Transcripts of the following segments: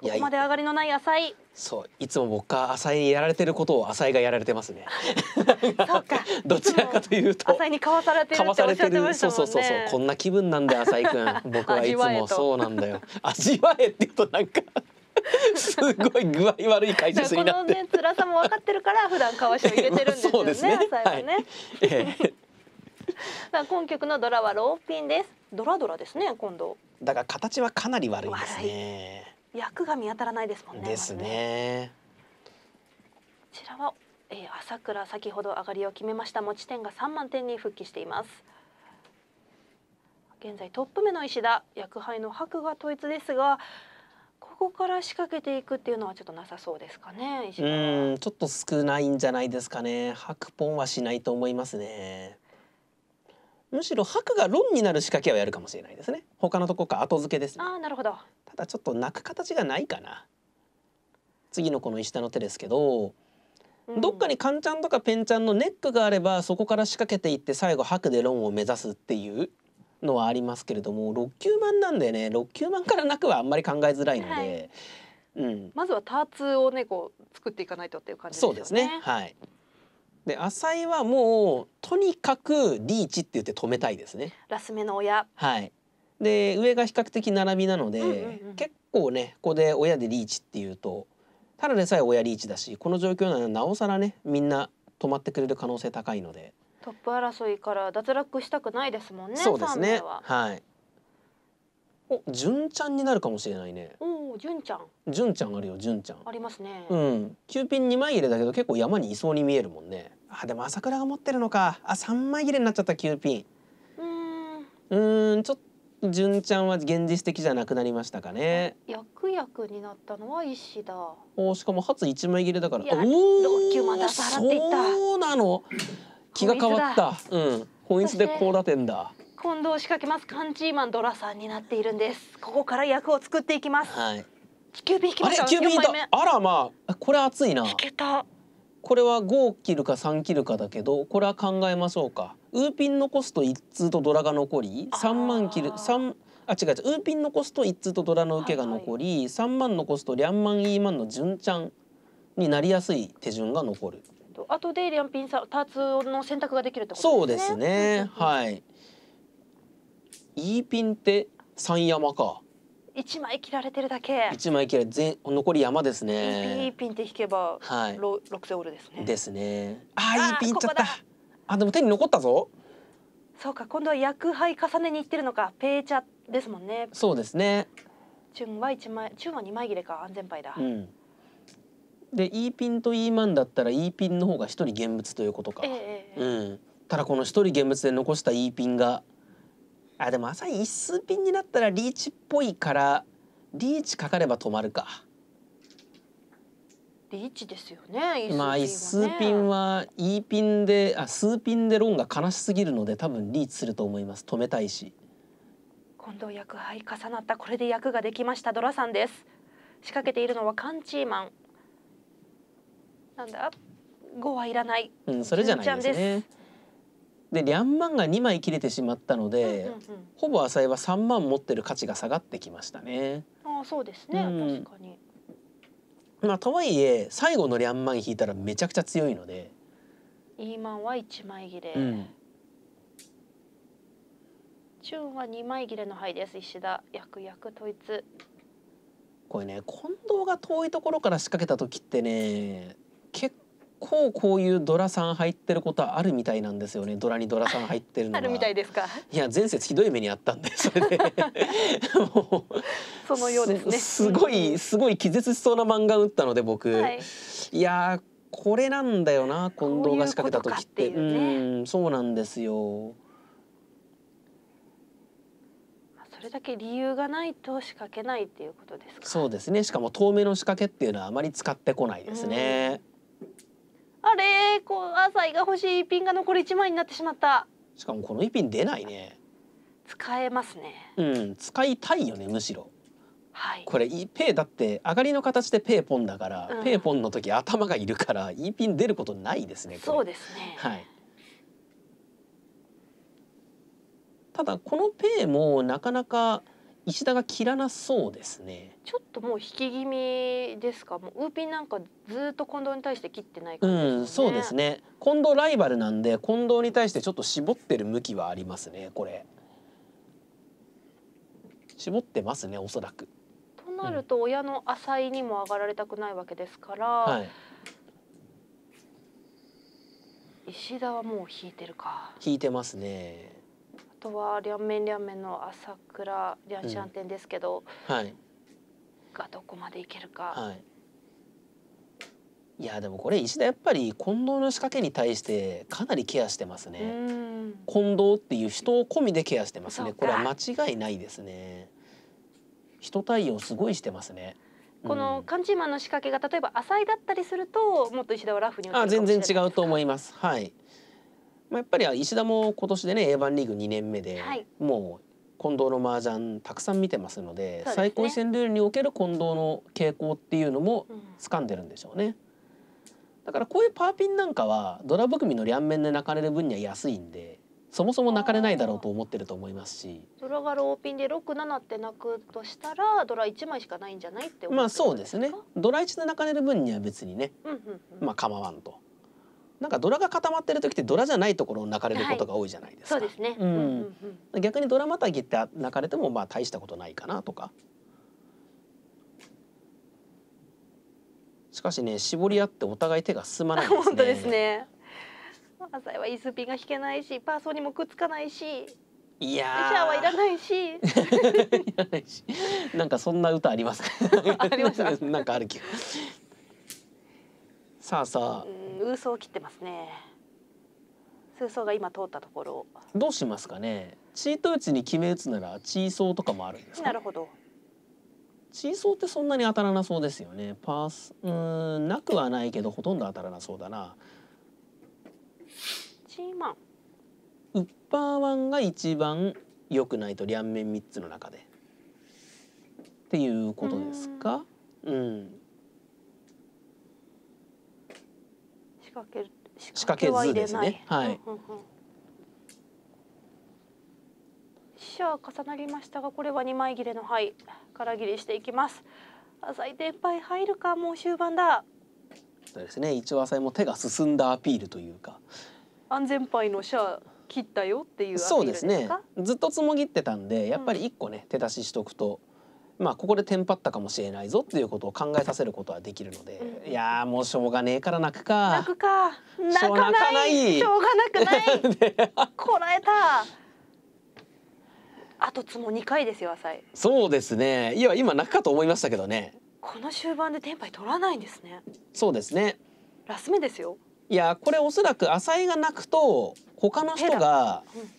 ここまで上がりのない浅井そういつも僕が浅井にやられてることを浅井がやられてますね どちらかというと浅井にかわされてるっておってましたそうそうそうこんな気分なんだ浅井くん 僕はいつもそうなんだよ味わえって言うとなんかすごい具合悪い解説になって。このね辛さも分かってるから普段かわしを入れてるんですよね。ねはね。はねええ、今曲のドラはローピンです。ドラドラですね今度。だから形はかなり悪いですね。役が見当たらないですもんね。ですね。こちらは、えー、朝倉先ほど上がりを決めました持ち点が3万点に復帰しています。現在トップ目の石田役牌の白が統一ですがここから仕掛けていくっていうのはちょっとなさそうですかねうんちょっと少ないんじゃないですかね白ポンはしないと思いますねむしろ白が論になる仕掛けはやるかもしれないですね他のとこか後付けです、ね、ああなるほどだちょっと泣く形がないかな次のこの石田の手ですけど、うん、どっかにカンちゃんとかペンちゃんのネックがあればそこから仕掛けていって最後白でロンを目指すっていうのはありますけれども6九万なんでね6九万から泣くはあんまり考えづらいので。はいうん、まずはターツをねこう作っていかないとっていう感じですね。そうですね。はい。で浅井はもうとにかくリーチって言って止めたいですね。ラス目の親。はい。で上が比較的並びなので、うんうんうん、結構ねここで親でリーチっていうとただでさえ親リーチだしこの状況ならなおさらねみんな止まってくれる可能性高いのでトップ争いから脱落したくないですもんねそうですねはいお、純ちゃんになるかもしれないねおお、純ちゃん純ちゃんあるよ、純ちゃんありますねうん9ピン2枚入れだけど結構山にいそうに見えるもんねあ、でも朝倉が持ってるのかあ、3枚切れになっちゃった9ピンうんうんちょっ純ちゃんは現実的じゃなくなりましたかね。役役になったのは石だ。おしかも初一枚切れだから。おだそうなの。気が変わった。うん。本質で高打点だ。近藤仕掛けますカンチーマンドラさんになっているんです。ここから役を作っていきます。はい。九匹ーれ九匹あらまあこれ熱いな。これは五切るか三切るかだけどこれは考えましょうか。ウーピン残すと一通とドラが残り3万切る三あ違う違うウーピン残すと一通とドラの受けが残り、はいはい、3万残すとリャンマンイーマンの順ちゃんになりやすい手順が残る。後でリャンピンさターツの選択ができるってことですね。そうですね。はい。イーピンって三山か。一枚切られてるだけ。一枚切られ全残り山ですね。イーピンって引けば、はい、ロ六セオールですね。ですね。あーイーピンいっちゃった。ここあでも手に残ったぞそうか今度は薬杯重ねにいってるのかペーチャですもんねそうですねチュンは一枚チュンは二枚切れか安全牌だ、うん、で E ピンと E マンだったら E ピンの方が一人現物ということか、えー、うん、ただこの一人現物で残した E ピンがあでも朝一数ピンになったらリーチっぽいからリーチかかれば止まるかリーチですよね。まあ数ピンはイーピンであ数ピンでロンが悲しすぎるので多分リーチすると思います。止めたいし。近藤役はい重なったこれで役ができましたドラさんです。仕掛けているのはカンチーマン。なんだ五はいらない。うん、それじゃないですね。でリャンマンが二枚切れてしまったので、うんうんうん、ほぼ浅井は三万持ってる価値が下がってきましたね。ああそうですね、うん、確かに。まあとはいえ最後のリャンマン引いたらめちゃくちゃ強いのでイーマンは1枚切れ、うん、チュンは2枚切れの牌です石田役役統一これね近藤が遠いところから仕掛けた時ってね結構こういうドラさん入ってることはあるみたいなんですよねドラにドラさん入ってるのあるみたいですかいや前節ひどい目にあったんでそれで そのようですねすごいすごい気絶しそうな漫画打ったので僕、はい、いやこれなんだよな近藤が仕掛けた時ってう、ね、んそうなんですよそれだけ理由がないと仕掛けないっていうことですかそうですねしかも透明の仕掛けっていうのはあまり使ってこないですね、あれこうアサイが欲しい一品が残り1枚になってしまったしかもこの一品出ないね使えますねうん使いたいよねむしろはい、これペイだって上がりの形でペイポンだから、うん、ペイポンの時頭がいるからイーピン出ることないですねそうですねはいただこのペイもなかなか石田が切らなそうですねちょっともう引き気味ですかもうウーピンなんかずっと近藤に対して切ってない感じね、うん、そうですね近藤ライバルなんで近藤に対してちょっと絞ってる向きはありますねこれ絞ってますねおそらくとなると親の浅井にも上がられたくないわけですから、うんはい、石田はもう引いてるか引いてますねとは両面両面の朝倉両ャンシャン店ですけど、うん、はい、がどこまでいけるか。はい、いやでもこれ石田やっぱり近藤の仕掛けに対してかなりケアしてますね。近藤っていう人を込みでケアしてますね。これは間違いないですね。人対応すごいしてますね。このカンチーマンの仕掛けが例えば浅いだったりするともっと石田はラフにあ全然違うと思います。はい。まあ、やっぱり石田も今年でね a ンリーグ2年目で、はい、もう近藤の麻雀たくさん見てますので、ね、最高位戦ルールにおける近藤の傾向っていうのも掴んでるんでしょうね。うん、だからこういうパーピンなんかはドラ含みの両面で泣かれる分には安いんでそもそも泣かれないだろうと思ってると思いますしドラがローピンで67って泣くとしたらドラ1枚しかないんじゃないって思ってまあそうですねドラ一で泣かれる分には別にね、まあ構わんと。なんかドラが固まってる時ってドラじゃないところを泣かれることが多いじゃないですか。はい、そうですね。うん。逆にドラまたぎって泣かれてもまあ大したことないかなとか。しかしね絞り合ってお互い手が進まないですね。本当ですね。浅井はイスピンが弾けないし、パーソンにもくっつかないし。いやシャアはいらないし いらないしなんかそんな歌あります ありました なんかある気がさあさあうん、嘘を切ってますね。数層が今通ったところ。どうしますかね。チート打ちに決め打つならチーソーとかもあるんですなるほど。チーソーってそんなに当たらなそうですよね。パースうんなくはないけどほとんど当たらなそうだな。チーマン。ウッパーワンが一番良くないと両面三つの中で。っていうことですか。うん掛ける仕掛けは入れない。ね、はい。飛車重なりましたがこれは二枚切れの牌から切りしていきます浅い天敗入るかもう終盤だそうですね一応浅いも手が進んだアピールというか安全牌の飛車切ったよっていうアピールですかそうですねずっとつもぎってたんでやっぱり一個ね、手出ししとくとまあここでテンパったかもしれないぞっていうことを考えさせることはできるので、うん、いやもうしょうがねえから泣くか泣くか泣かないしょうがなくない こらえたあとつも2回ですよ浅井そうですねいや今泣くかと思いましたけどねこの終盤でテンパイ取らないんですねそうですねラス目ですよいやこれおそらく浅井が泣くと他の人が、うん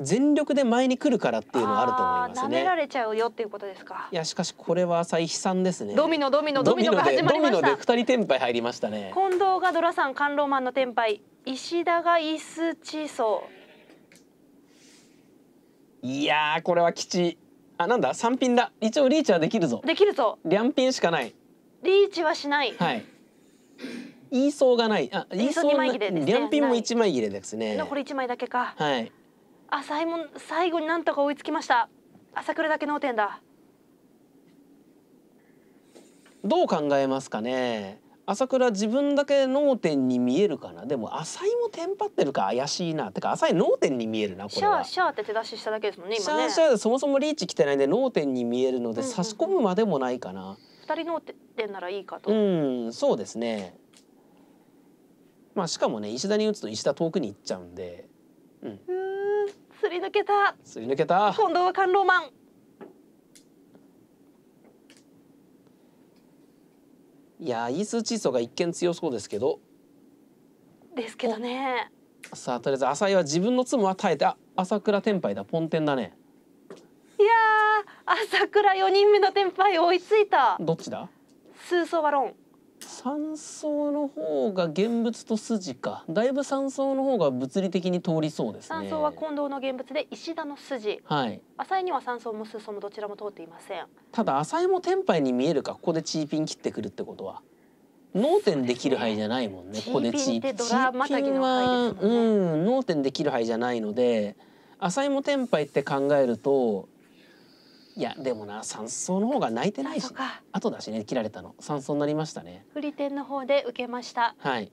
全力で前に来るからっていうのはあると思いますね。舐められちゃうよっていうことですか。いやしかしこれは浅井悲惨ですね。ドミノドミノドミノが始まりました。ドミノで二人テンパイ入りましたね。近藤がドラさんカンロマンのテンパイ、石田がイスチソ。いやこれは吉。あなんだ三品だ。一応リーチはできるぞ。できるぞ。両品しかない。リーチはしない。はい。言いそうがない。あ、言いそうがない。ね、両品も一枚切れですね。残り一枚だけか。はい。浅いもん最後になんとか追いつきました朝倉だけ脳天だどう考えますかね朝倉自分だけ脳天に見えるかなでも浅いもテンパってるか怪しいなてか浅い脳天に見えるなシャーシャーって手出ししただけですもんね今ねシャーシャーそもそもリーチ来てないんで脳天に見えるので差し込むまでもないかな、二、うんうん、人脳天ならいいかとうんそうですねまあしかもね石田に打つと石田遠くに行っちゃうんでうんすり抜けたすり抜けた今度はカンローマンいやイースーチーソが一見強そうですけどですけどねさあとりあえず浅井は自分の妻は耐えてあ朝倉天杯だポンテンだねいや朝倉4人目の天杯追いついたどっちだスーソワロン三層の方が現物と筋かだいぶ三層の方が物理的に通りそうですね三層は近藤の現物で石田の筋はい浅井には三層も数層もどちらも通っていませんただ浅井も天杯に見えるかここでチーピン切ってくるってことは脳天できる範囲じゃないもんね、ね、ここでチーピンチーピンはうん脳天できる範囲じゃないので浅井も天杯って考えるといやでもな三層の方が泣いてないし後だしね切られたの三層になりましたね振り点の方で受けましたはい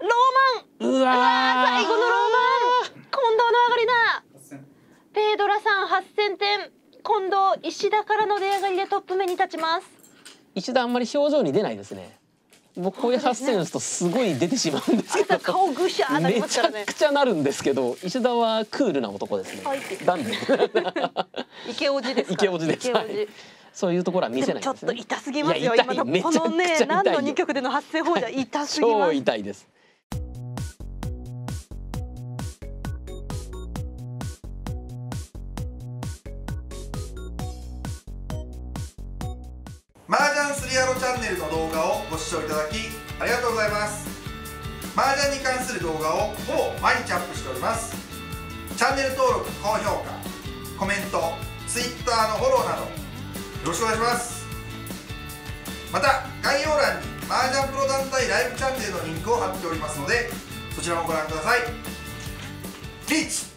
ローマンうわ最後のローマン近藤の上がりだペイドラさん八千点近藤石田からの出上がりでトップ目に立ちます石田あんまり表情に出ないですね僕こういう発声のとすごい出てしまうんですけど顔ぐしゃめちゃくちゃなるんですけど石田はクールな男ですねダンディ池おじです池おじです。はい、そういうところは見せない、ね、ちょっと痛すぎますよ。今このね何の二曲での発声法じゃ痛すぎます。痛いです。麻雀スリアロチャンネルの動画をご視聴いただきありがとうございます麻雀に関する動画をほぼ毎日アップしておりますチャンネル登録高評価コメント Twitter のフォローなどよろしくお願いしますまた概要欄に麻雀プロ団体ライブチャンネルのリンクを貼っておりますのでそちらもご覧くださいリーチ